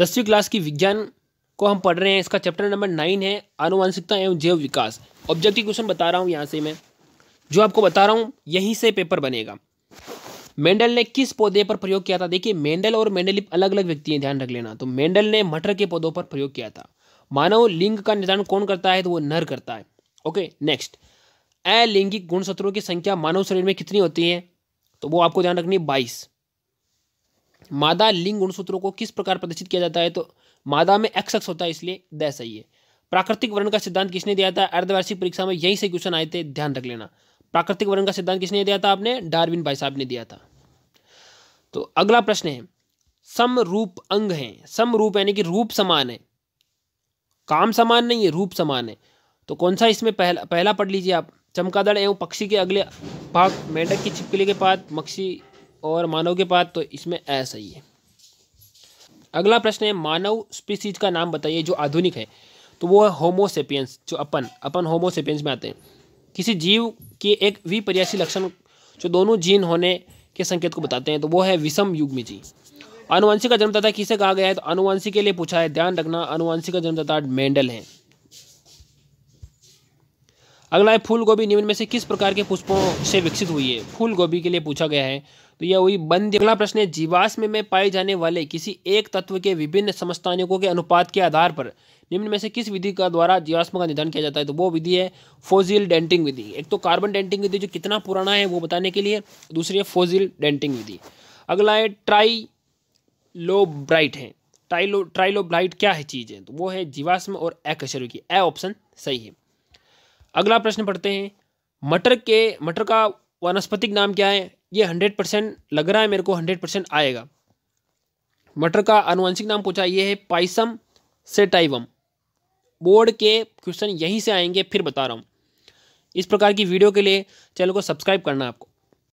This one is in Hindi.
दसवीं क्लास की विज्ञान को हम पढ़ रहे हैं इसका चैप्टर नंबर नाइन है आनुवंशिकता एवं जैव विकास ऑब्जेक्टिव क्वेश्चन बता रहा हूँ यहाँ से मैं जो आपको बता रहा हूँ यहीं से पेपर बनेगा मेंडल ने किस पौधे पर प्रयोग किया था देखिए मेंडल और मेंडलिप अलग अलग व्यक्ति हैं ध्यान रख लेना तो मेंडल ने मटर के पौधों पर प्रयोग किया था मानव लिंग का निर्धारण कौन करता है तो वो नर करता है ओके नेक्स्ट अलैंगिक गुणसत्रों की संख्या मानव शरीर में कितनी होती है तो वो आपको ध्यान रखनी है बाईस मादा लिंग गुणसूत्रों को किस प्रकार प्रदर्शित किया जाता है तो मादा में एक्स एक्स होता है इसलिए द सही है प्राकृतिक वर्ण का सिद्धांत किसने दिया था अर्धवार्षिक परीक्षा में यहीं से क्वेश्चन आए थे ध्यान रख लेना प्राकृतिक वर्ण का सिद्धांत किसने दिया था आपने डार्विन भाई साहब ने दिया था तो अगला प्रश्न है समरूप अंग है समरूप यानी कि रूप समान है काम समान नहीं है रूप समान है तो कौन सा इसमें पहला पहला पढ़ लीजिए आप चमकादड़ एवं पक्षी के अगले भाग मेंढक की छिपकली के पास मक्षी और मानव के पास तो इसमें ऐसा ही है अगला प्रश्न है मानव स्पीसीज का नाम बताइए जो आधुनिक है तो वो है होमोसेपियंस जो अपन अपन होमोसेपियंस में आते हैं किसी जीव के एक विपर्यासी लक्षण जो दोनों जीन होने के संकेत को बताते हैं तो वो है विषम युग में जी अनुवंशिक का जन्मदाता किसे कहा गया है तो अनुवंशी के लिए पूछा है ध्यान रखना अनुवंशिक का जन्मदाता मेंडल है अगला है फूल गोभी निम्न में से किस प्रकार के पुष्पों से विकसित हुई है फूल गोभी के लिए पूछा गया है तो यह हुई बंद अगला प्रश्न है जीवाश्म में पाए जाने वाले किसी एक तत्व के विभिन्न समस्थानिकों के अनुपात के आधार पर निम्न में से किस विधि का द्वारा जीवाश्म का निधन किया जाता है तो वो विधि है फोजिल डेंटिंग विधि एक तो कार्बन डेंटिंग विधि जो कितना पुराना है वो बताने के लिए दूसरी है फोजिल डेंटिंग विधि अगला है ट्राई लोब्राइट है ट्राइलो ट्राइलोब्राइट क्या है चीज़ है तो वो है जीवाश्म और अकशर की ए ऑप्शन सही है अगला प्रश्न पढ़ते हैं मटर के मटर का वनस्पतिक नाम क्या है ये हंड्रेड परसेंट लग रहा है मेरे को हंड्रेड परसेंट आएगा मटर का आनुवंशिक नाम पूछा ये है पाइसम सेटाइवम बोर्ड के क्वेश्चन यहीं से आएंगे फिर बता रहा हूँ इस प्रकार की वीडियो के लिए चैनल को सब्सक्राइब करना आपको